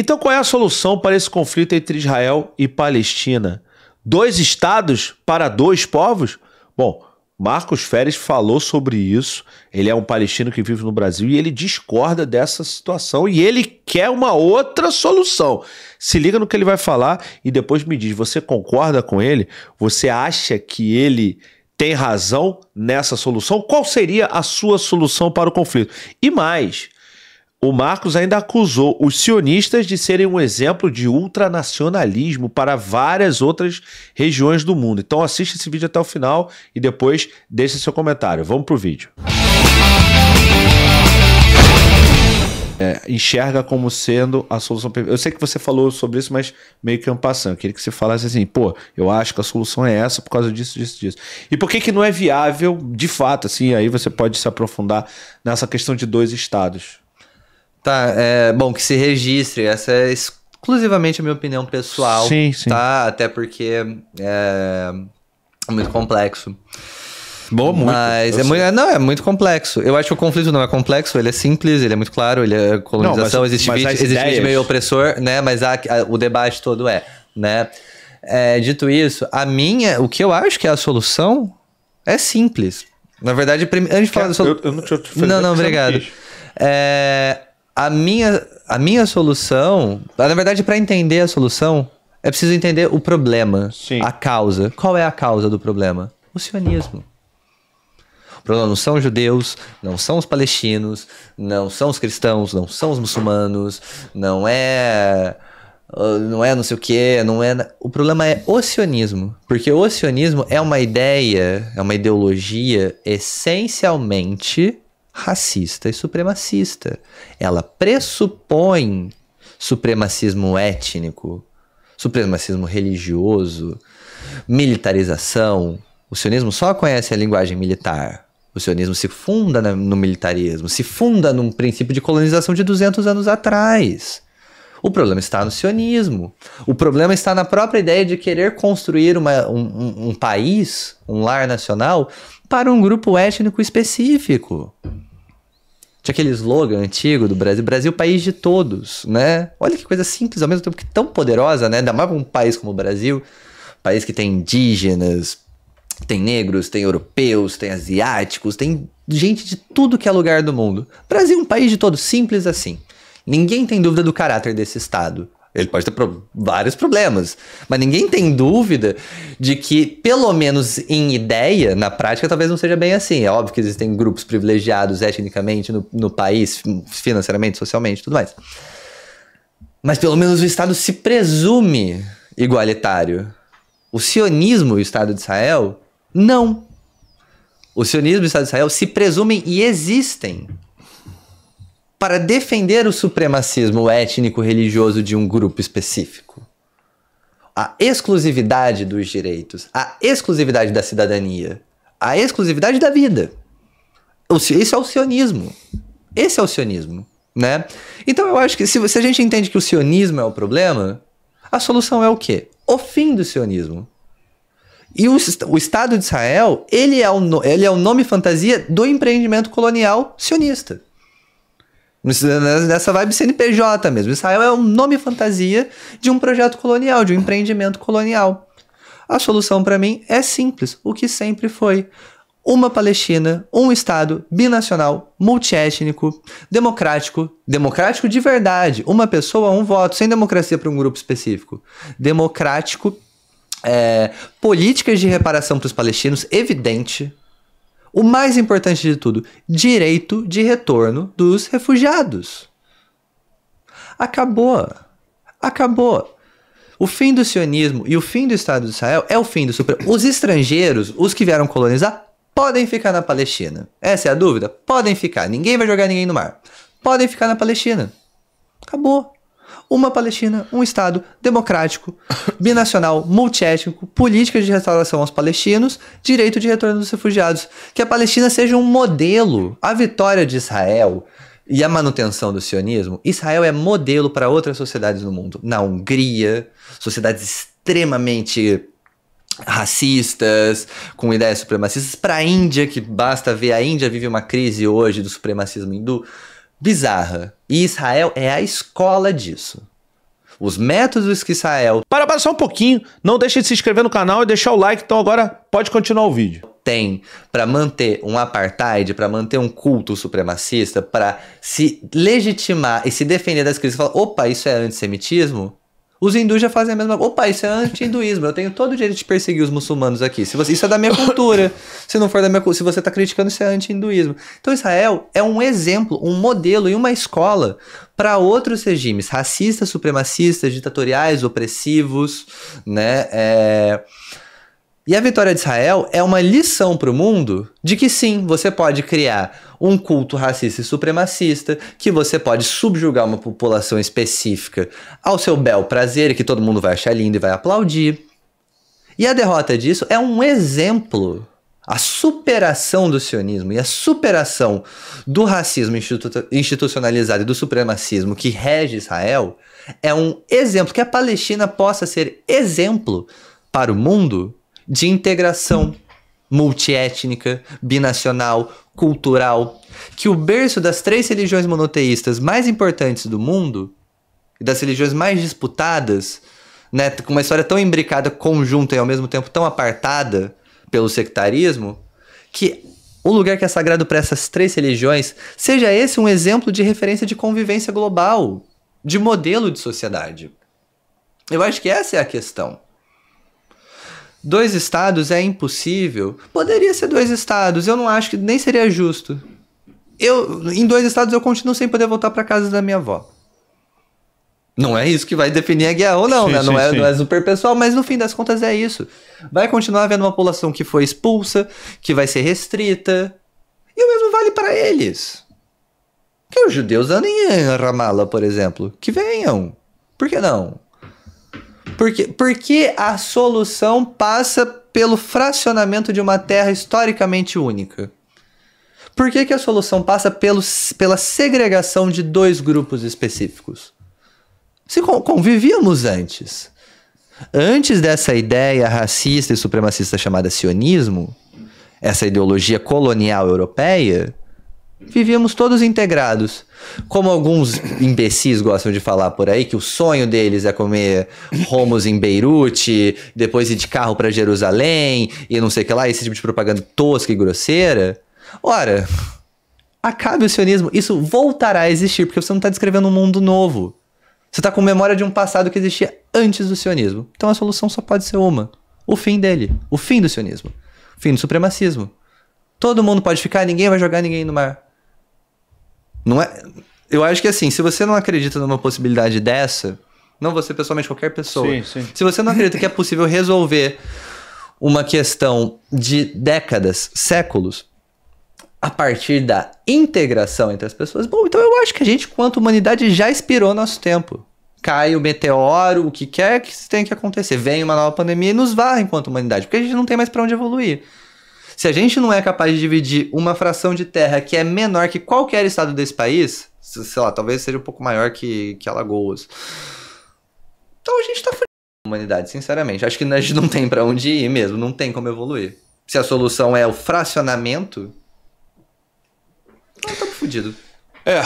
Então, qual é a solução para esse conflito entre Israel e Palestina? Dois estados para dois povos? Bom, Marcos Férez falou sobre isso. Ele é um palestino que vive no Brasil e ele discorda dessa situação e ele quer uma outra solução. Se liga no que ele vai falar e depois me diz: você concorda com ele? Você acha que ele tem razão nessa solução? Qual seria a sua solução para o conflito? E mais, o Marcos ainda acusou os sionistas de serem um exemplo de ultranacionalismo para várias outras regiões do mundo. Então assista esse vídeo até o final e depois deixe seu comentário. Vamos pro vídeo. É, enxerga como sendo a solução Eu sei que você falou sobre isso, mas meio que é Um queria que você falasse assim, pô, eu acho que a solução é essa por causa disso, disso, disso. E por que que não é viável, de fato, assim, aí você pode se aprofundar nessa questão de dois estados? Tá, é bom que se registre. Essa é exclusivamente a minha opinião pessoal. Sim, sim. Tá? Até porque é muito complexo. Bom, muito. Mas é muito, não, é muito complexo. Eu acho que o conflito não é complexo, ele é simples, ele é muito claro, ele é colonização, não, mas, existe, mas existe ideias... meio opressor, né? Mas o debate todo é, né? É, dito isso, a minha, o que eu acho que é a solução é simples. Na verdade, antes de falar da solução. Eu, eu, não, eu não, não, obrigado. É, a minha, a minha solução, na verdade, para entender a solução, é preciso entender o problema, Sim. a causa. Qual é a causa do problema? O sionismo. O problema não são os judeus, não são os palestinos, não são os cristãos, não são os muçulmanos, não é ah, não é não sei o que, não é. O problema é o sionismo. Porque o sionismo é uma ideia, é uma ideologia essencialmente racista e supremacista. Ela pressupõe supremacismo étnico, supremacismo religioso, militarização. O sionismo só conhece a linguagem militar. O sionismo se funda no militarismo, se funda num princípio de colonização de 200 anos atrás. O problema está no sionismo. O problema está na própria ideia de querer construir uma, um, um país, um lar nacional, para um grupo étnico específico. Tinha aquele slogan antigo do Brasil, Brasil, país de todos, né? Olha que coisa simples, ao mesmo tempo que tão poderosa, né? Ainda mais um país como o Brasil, país que tem indígenas, tem negros, tem europeus, tem asiáticos, tem gente de tudo que é lugar do mundo. Brasil um país de todos, simples assim. Ninguém tem dúvida do caráter desse estado. Ele pode ter pro vários problemas. Mas ninguém tem dúvida de que, pelo menos em ideia, na prática, talvez não seja bem assim. É óbvio que existem grupos privilegiados etnicamente no, no país, financeiramente, socialmente, tudo mais. Mas pelo menos o Estado se presume igualitário. O sionismo e o Estado de Israel, não. O sionismo e o Estado de Israel se presumem e existem para defender o supremacismo étnico-religioso de um grupo específico. A exclusividade dos direitos, a exclusividade da cidadania, a exclusividade da vida. Isso é o sionismo. Esse é o sionismo, né? Então eu acho que se, se a gente entende que o sionismo é o problema, a solução é o quê? O fim do sionismo. E o, o Estado de Israel, ele é o, ele é o nome fantasia do empreendimento colonial sionista. Nessa vibe CNPJ mesmo. Israel é um nome fantasia de um projeto colonial, de um empreendimento colonial. A solução para mim é simples, o que sempre foi. Uma Palestina, um Estado binacional, multiétnico, democrático, democrático de verdade, uma pessoa, um voto, sem democracia para um grupo específico. Democrático, é, políticas de reparação para os palestinos, evidente, o mais importante de tudo, direito de retorno dos refugiados. Acabou. Acabou. O fim do sionismo e o fim do Estado de Israel é o fim do super. Os estrangeiros, os que vieram colonizar, podem ficar na Palestina. Essa é a dúvida? Podem ficar. Ninguém vai jogar ninguém no mar. Podem ficar na Palestina. Acabou uma Palestina, um Estado democrático, binacional, multiétnico, política de restauração aos palestinos, direito de retorno dos refugiados. Que a Palestina seja um modelo. A vitória de Israel e a manutenção do sionismo, Israel é modelo para outras sociedades no mundo. Na Hungria, sociedades extremamente racistas, com ideias supremacistas. Para a Índia, que basta ver, a Índia vive uma crise hoje do supremacismo hindu bizarra. E Israel é a escola disso. Os métodos que Israel. Para, para só um pouquinho. Não deixe de se inscrever no canal e deixar o like. Então agora pode continuar o vídeo. Tem para manter um apartheid, para manter um culto supremacista, para se legitimar e se defender das crises e falar: opa, isso é antissemitismo? Os hindus já fazem a mesma coisa. Opa, isso é anti-hinduísmo. Eu tenho todo o direito de perseguir os muçulmanos aqui. Se você... Isso é da minha cultura. Se não for da minha se você está criticando, isso é anti-hinduísmo. Então Israel é um exemplo, um modelo e uma escola para outros regimes racistas, supremacistas, ditatoriais, opressivos, né? É e a vitória de Israel é uma lição para o mundo de que sim, você pode criar um culto racista e supremacista, que você pode subjugar uma população específica ao seu bel prazer, que todo mundo vai achar lindo e vai aplaudir. E a derrota disso é um exemplo. A superação do sionismo e a superação do racismo institu institucionalizado e do supremacismo que rege Israel é um exemplo que a Palestina possa ser exemplo para o mundo de integração multiétnica, binacional, cultural, que o berço das três religiões monoteístas mais importantes do mundo e das religiões mais disputadas, né, com uma história tão imbricada, conjunta e ao mesmo tempo tão apartada pelo sectarismo, que o lugar que é sagrado para essas três religiões seja esse um exemplo de referência de convivência global, de modelo de sociedade. Eu acho que essa é a questão. Dois estados é impossível. Poderia ser dois estados, eu não acho que nem seria justo. Eu, em dois estados eu continuo sem poder voltar para casa da minha avó. Não é isso que vai definir a guerra ou não, sim, né? Sim, não, é, não é super pessoal, mas no fim das contas é isso. Vai continuar havendo uma população que foi expulsa, que vai ser restrita. E o mesmo vale para eles. Que os judeus andem em Ramallah, por exemplo. Que venham. Por que não? Porque, porque a solução passa pelo fracionamento de uma terra historicamente única. Por que, que a solução passa pelo, pela segregação de dois grupos específicos? Se convivíamos antes. Antes dessa ideia racista e supremacista chamada sionismo, essa ideologia colonial europeia, Vivíamos todos integrados. Como alguns imbecis gostam de falar por aí, que o sonho deles é comer romos em Beirute, depois ir de carro para Jerusalém e não sei o que lá, esse tipo de propaganda tosca e grosseira. Ora, acabe o sionismo, isso voltará a existir, porque você não está descrevendo um mundo novo. Você está com memória de um passado que existia antes do sionismo. Então a solução só pode ser uma: o fim dele, o fim do sionismo, o fim do supremacismo. Todo mundo pode ficar, ninguém vai jogar ninguém no mar. Não é. Eu acho que assim, se você não acredita numa possibilidade dessa, não você pessoalmente, qualquer pessoa. Sim, sim. Se você não acredita que é possível resolver uma questão de décadas, séculos, a partir da integração entre as pessoas, bom, então eu acho que a gente, quanto humanidade, já expirou nosso tempo. Cai o meteoro, o que quer que tenha que acontecer. Vem uma nova pandemia e nos varre enquanto humanidade, porque a gente não tem mais para onde evoluir. Se a gente não é capaz de dividir uma fração de terra que é menor que qualquer estado desse país, sei lá, talvez seja um pouco maior que, que Alagoas. Então a gente tá fudido humanidade, sinceramente. Acho que a gente não tem para onde ir mesmo, não tem como evoluir. Se a solução é o fracionamento, não estamos tá fodidos. É,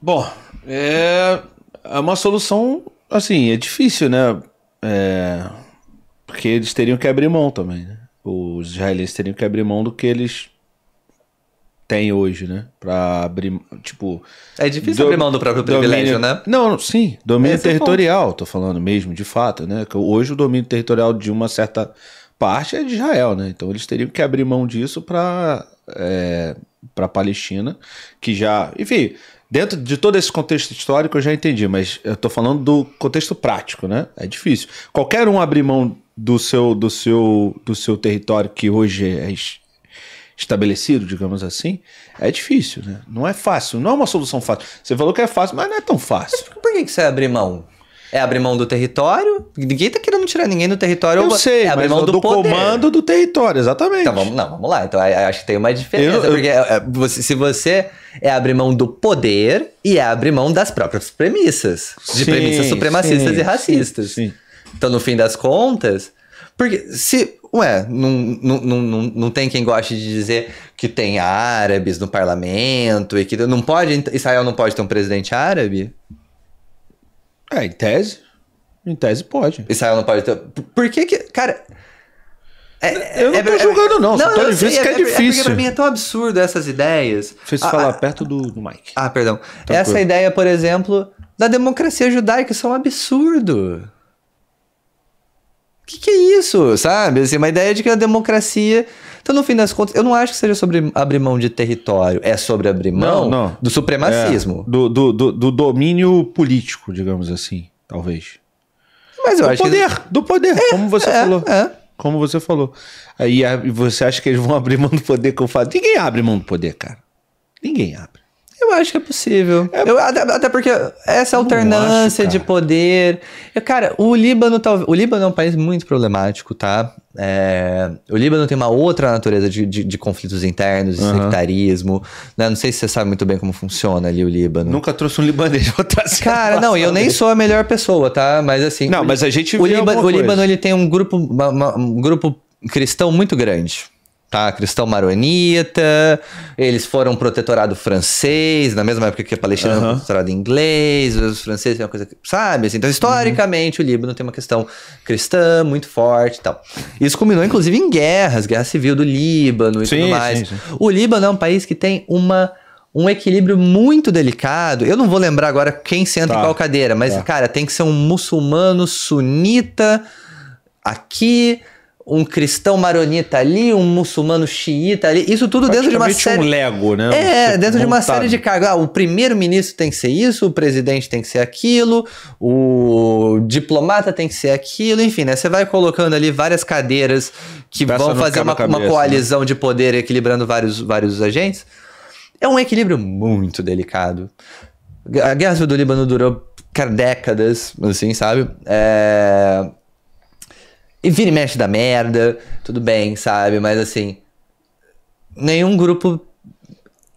bom, é, é uma solução, assim, é difícil, né? É, porque eles teriam que abrir mão também, né? os israelenses teriam que abrir mão do que eles têm hoje, né? Pra abrir, tipo... É difícil do, abrir mão do próprio privilégio, né? Não, sim. Domínio Esse é territorial, ponto. tô falando mesmo, de fato, né? Que hoje o domínio territorial de uma certa parte é de Israel, né? Então eles teriam que abrir mão disso para é, para Palestina, que já, enfim, dentro de todo esse contexto histórico eu já entendi, mas eu tô falando do contexto prático, né? É difícil. Qualquer um abrir mão do seu do seu do seu território que hoje é estabelecido, digamos assim, é difícil, né? Não é fácil, não é uma solução fácil. Você falou que é fácil, mas não é tão fácil. Mas por que, que você abrir mão? É abrir mão do território? Ninguém tá querendo tirar ninguém do território. Eu sei, é abrir mão do, do comando do território, exatamente. Então vamos, não, vamos lá. Então é, acho que tem uma diferença. Eu, porque é, é, Você, se você é abrir mão do poder e é abrir mão das próprias premissas. De sim, premissas supremacistas sim, e racistas. sim. sim. Então, no fim das contas, porque se. Ué, não, não, não, não tem quem goste de dizer que tem árabes no parlamento e que não pode. Israel não pode ter um presidente árabe? É, em tese. Em tese pode. Israel não pode ter. Por que que. Cara. É, eu é, não é, tô é, julgando, não. Não, tô dizendo que é, difícil. É, é porque pra mim é tão absurdo essas ideias. Fez ah, falar ah, perto do, do Mike. Ah, perdão. Tranquilo. Essa ideia, por exemplo, da democracia judaica, isso é um absurdo. O que, que, é isso, sabe? Assim, uma ideia de que a democracia. Então, no fim das contas, eu não acho que seja sobre abrir mão de território, é sobre abrir mão não, não. do supremacismo. É, do, do, do, do domínio político, digamos assim, talvez. Mas eu do acho poder, que... do poder, é, como você é, falou. É. Como você falou. Aí você acha que eles vão abrir mão do poder que eu falo? Ninguém abre mão do poder, cara. Ninguém abre. Eu acho que é possível. É... Eu, até, até, porque essa alternância acho, de poder. Eu, cara, o Líbano O Líbano é um país muito problemático, tá? É... o Líbano tem uma outra natureza de, de, de conflitos internos, de uhum. sectarismo. Né? Não sei se você sabe muito bem como funciona ali o Líbano. Nunca trouxe um libanês pra trás. Cara, não, e eu nem né? sou a melhor pessoa, tá? Mas assim. Não, mas a gente. O, Líbano, o Líbano ele tem um grupo, uma, uma, um grupo cristão muito grande tá? Cristão maronita, eles foram protetorado francês, na mesma época que a Palestina uhum. era protetorado inglês, os franceses é uma coisa que, sabe? Assim, então, uhum. historicamente, uhum. o Líbano tem uma questão cristã muito forte e tal. Isso culminou, inclusive, em guerras, guerra civil do Líbano e sim, tudo mais. Sim, sim. O Líbano é um país que tem uma um equilíbrio muito delicado. Eu não vou lembrar agora quem senta tá. em qual cadeira, mas, tá. cara, tem que ser um muçulmano sunita aqui, um cristão maronita ali, um muçulmano xiita ali, isso tudo dentro de uma série... um lego, né? É, Você dentro montado. de uma série de cargos. Ah, o primeiro-ministro tem que ser isso, o presidente tem que ser aquilo, o diplomata tem que ser aquilo, enfim, né? Você vai colocando ali várias cadeiras que Peça vão fazer uma, cabeça, uma né? coalizão né? de poder equilibrando vários, vários agentes. É um equilíbrio muito delicado. A Guerra do Líbano durou décadas, assim, sabe? É... E vira e mexe da merda, tudo bem, sabe? Mas assim. Nenhum grupo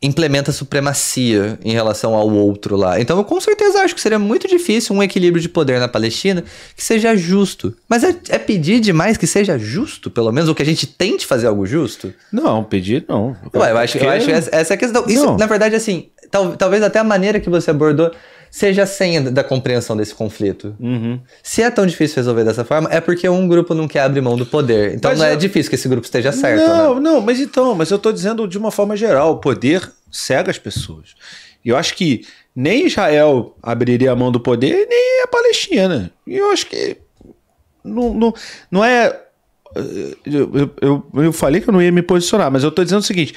implementa supremacia em relação ao outro lá. Então eu com certeza acho que seria muito difícil um equilíbrio de poder na Palestina que seja justo. Mas é, é pedir demais que seja justo, pelo menos, ou que a gente tente fazer algo justo? Não, pedir não. Ué, eu acho, eu acho essa, essa é a questão. Isso, na verdade, assim, tal, talvez até a maneira que você abordou seja a senha da compreensão desse conflito. Uhum. Se é tão difícil resolver dessa forma, é porque um grupo não quer abrir mão do poder. Então mas não é eu... é difícil que esse grupo esteja certo. Não, né? não, mas então, mas eu estou dizendo de uma forma geral: o poder cega as pessoas. E eu acho que nem Israel abriria a mão do poder, nem a Palestina. E eu acho que não, não, não é. Eh, eu, eu, eu falei que eu não ia me posicionar, mas eu estou dizendo o seguinte: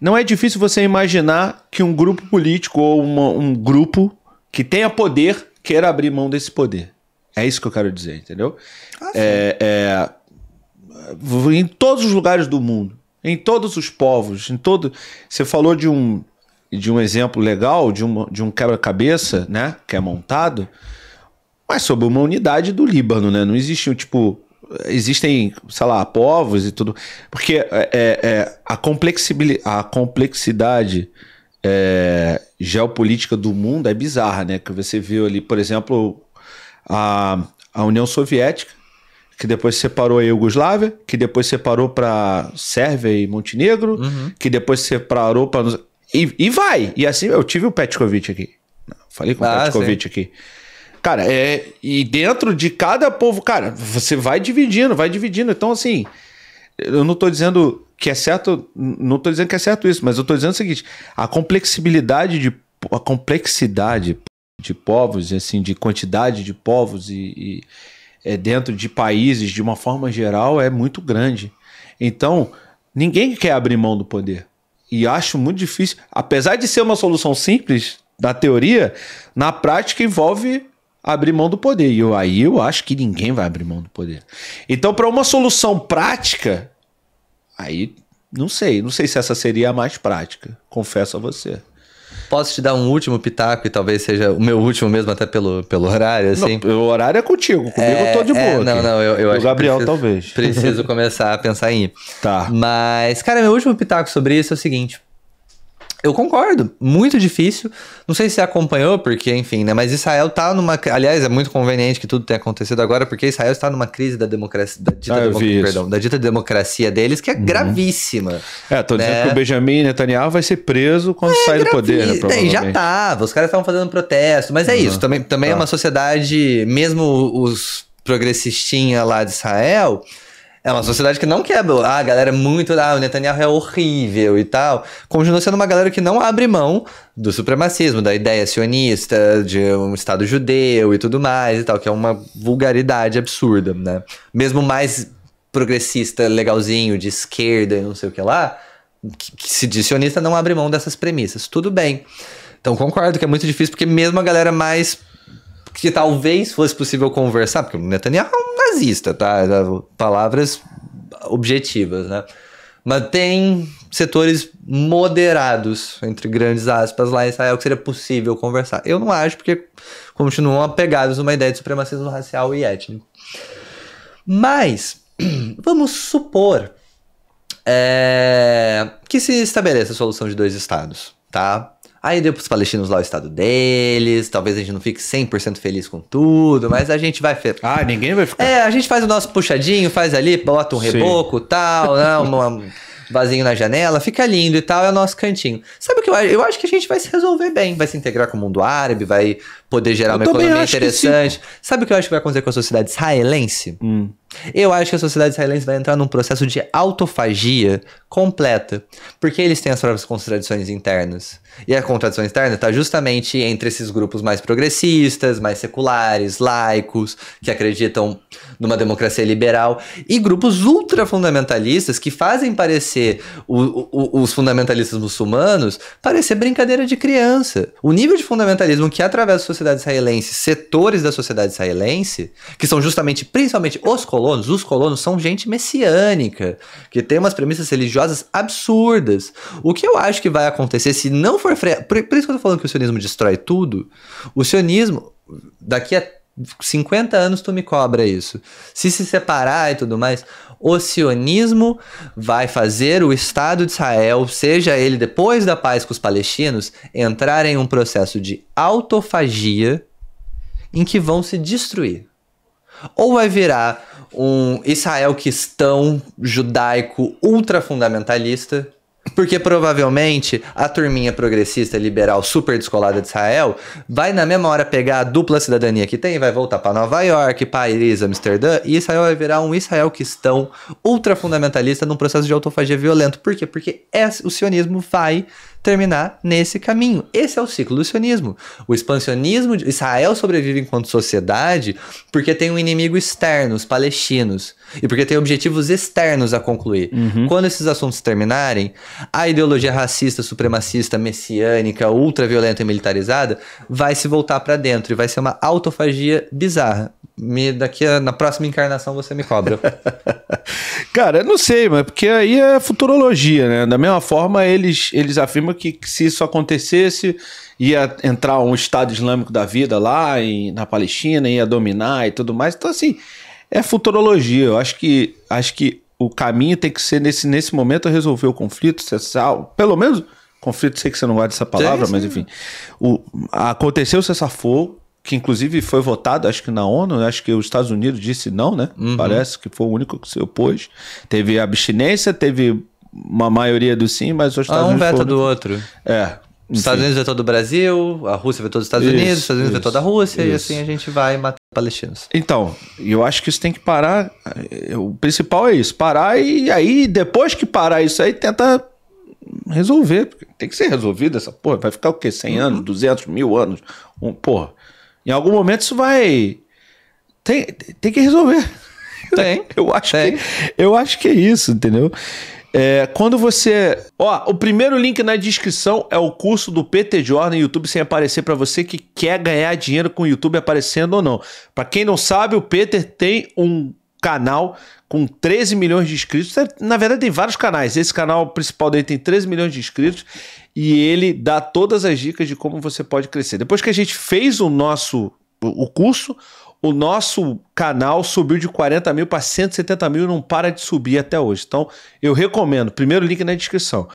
não é difícil você imaginar que um grupo político ou uma, um grupo que tenha poder queira abrir mão desse poder. É isso que eu quero dizer, entendeu? Ah, é, é, em todos os lugares do mundo, em todos os povos, em todo. Você falou de um de um exemplo legal, de, um de um quebra-cabeça, né? Que é montado, mas sobre uma unidade do Líbano, né? Não existe um tipo. Existem, sei lá, povos e tudo. Porque é, é, é a, complexibil... a complexidade é, geopolítica do mundo é bizarra, né? Que você viu ali, por exemplo, a, a União Soviética, que depois separou a Iugoslávia, que depois separou para Sérvia e Montenegro, uhum. que depois separou para. E, e, vai! E assim, eu tive o Petkovic aqui. Falei com ah, o Petkovic sim. aqui. Cara, é, e dentro de cada povo, cara, você vai dividindo, vai dividindo. Então, assim, eu não estou dizendo que é certo, não estou dizendo que é certo isso, mas eu estou dizendo o seguinte: a complexibilidade de a complexidade de povos, assim, de quantidade de povos e, e é, dentro de países de uma forma geral é muito grande. Então ninguém quer abrir mão do poder e acho muito difícil, apesar de ser uma solução simples na teoria, na prática envolve abrir mão do poder. E eu, aí eu acho que ninguém vai abrir mão do poder. Então, para uma solução prática, Aí, não sei, não sei se essa seria a mais prática, confesso a você. Posso te dar um último pitaco e talvez seja o meu último mesmo, até pelo, pelo horário, assim? Não, o horário é contigo, comigo é, eu tô de é, é, boa. É, não, aqui. não, eu, eu o acho Gabriel, preciso, talvez. Preciso começar a pensar em. Tá. Mas, cara, meu último pitaco sobre isso é o seguinte: eu concordo, muito difícil. Não sei se você acompanhou, porque, enfim, né? Mas Israel tá numa. Aliás, é muito conveniente que tudo tenha acontecido agora, porque Israel está numa crise da democracia. Da dita, ah, democracia, perdão, da dita democracia deles, que é uhum. gravíssima. É, tô né? dizendo que o Benjamin Netanyahu vai ser preso quando é, sai do poder, né? Provavelmente. É, já tá, tava, os caras estavam fazendo protesto, mas é uhum. isso. Também, também é tá. é uma sociedade, mesmo os progressistinha lá de Israel é uma sociedade que não quebra. Ah, a galera é muito. Ah, o Netanyahu é horrível e tal. Continua sendo uma galera que não abre mão do supremacismo, da ideia sionista, de um Estado judeu e tudo mais e tal, que é uma vulgaridade absurda, né? Mesmo mais progressista, legalzinho, de esquerda e não sei o que lá, que, que se diz sionista, não abre mão dessas premissas. Tudo bem. Então concordo que é muito difícil, porque mesmo a galera mais. que talvez fosse possível conversar, porque o Netanyahu é nazista, tá? É, palavras objetivas, né? Mas tem setores moderados, entre grandes aspas, lá em Israel que seria possível conversar. Eu não acho, porque continuam apegados a uma ideia de supremacismo racial e étnico. Mas, vamos supor é, que se estabeleça a solução de dois estados, tá? Aí deu pros palestinos lá o estado deles, talvez a gente não fique 100% feliz com tudo, mas a gente vai... Fe... Ah, ninguém vai ficar... É, a gente faz o nosso puxadinho, faz ali, bota um reboco, e tal, né, uma... vasinho na janela, fica lindo e tal, é o nosso cantinho. Sabe o que eu, acho? eu acho que a gente vai se resolver bem, vai se integrar com o mundo árabe, vai poder gerar uma economia interessante. Sabe o que eu acho que vai acontecer com a sociedade israelense? Hum. Eu acho que a sociedade israelense vai entrar num processo de autofagia completa, porque eles têm as próprias contradições internas. E a contradição externa está justamente entre esses grupos mais progressistas, mais seculares, laicos, que acreditam numa democracia liberal, e grupos ultrafundamentalistas que fazem parecer o, o, os fundamentalistas muçulmanos parecer brincadeira de criança. O nível de fundamentalismo que atravessa a sociedade israelense, setores da sociedade israelense, que são justamente, principalmente os colonos, os colonos são gente messiânica, que tem umas premissas religiosas absurdas. O que eu acho que vai acontecer se não for for por, por isso que eu tô falando que o sionismo destrói tudo. O sionismo, daqui a 50 anos tu me cobra isso. Se se separar e tudo mais, o sionismo vai fazer o Estado de Israel, seja ele depois da paz com os palestinos, entrar em um processo de autofagia em que vão se destruir. Ou vai virar um Israel cristão, judaico, ultrafundamentalista, porque provavelmente a turminha progressista liberal super descolada de Israel vai na mesma hora pegar a dupla cidadania que tem, vai voltar para Nova York, Paris, Amsterdã, e Israel vai virar um Israel cristão ultra fundamentalista num processo de autofagia violento. Por quê? Porque é, o sionismo vai terminar nesse caminho. Esse é o ciclo do sionismo. O expansionismo, de Israel sobrevive enquanto sociedade porque tem um inimigo externo, os palestinos, e porque tem objetivos externos a concluir. Uhum. Quando esses assuntos terminarem, a ideologia racista, supremacista, messiânica, ultraviolenta e militarizada vai se voltar para dentro e vai ser uma autofagia bizarra me, daqui a, na próxima encarnação você me cobra. Cara, eu não sei, mas porque aí é futurologia, né? Da mesma forma, eles, eles afirmam que, que se isso acontecesse, ia entrar um Estado Islâmico da vida lá em, na Palestina, ia dominar e tudo mais. Então, assim, é futurologia. Eu acho que, acho que o caminho tem que ser, nesse, nesse momento, é resolver o conflito, cessar, pelo menos conflito, sei que você não gosta dessa palavra, sim, sim. mas enfim. O, aconteceu o cessar-fogo, que inclusive foi votado, acho que na ONU, né? acho que os Estados Unidos disse não, né? Uhum. Parece que foi o único que se opôs. Teve abstinência, teve uma maioria do sim, mas os ah, Estados ah, um Unidos. Um do outro. É. Os Estados Unidos vetou do Brasil, a Rússia vetou dos Estados isso, Unidos, os Estados Unidos vetou da Rússia, isso. e assim a gente vai matar palestinos. Então, eu acho que isso tem que parar. O principal é isso, parar e aí, depois que parar isso aí, tenta resolver. Tem que ser resolvido essa porra. Vai ficar o quê? 100 uhum. anos, 200, mil anos? Um, porra. Em algum momento isso vai. Tem, tem que resolver. Tem. eu, acho tem. Que, eu acho que é isso, entendeu? É, quando você. Ó, o primeiro link na descrição é o curso do PT Jordan YouTube sem aparecer para você que quer ganhar dinheiro com o YouTube aparecendo ou não. Para quem não sabe, o Peter tem um canal com 13 milhões de inscritos. Na verdade, tem vários canais. Esse canal principal dele tem 13 milhões de inscritos e ele dá todas as dicas de como você pode crescer. Depois que a gente fez o nosso o curso, o nosso canal subiu de 40 mil para 170 mil e não para de subir até hoje. Então, eu recomendo. Primeiro link na descrição.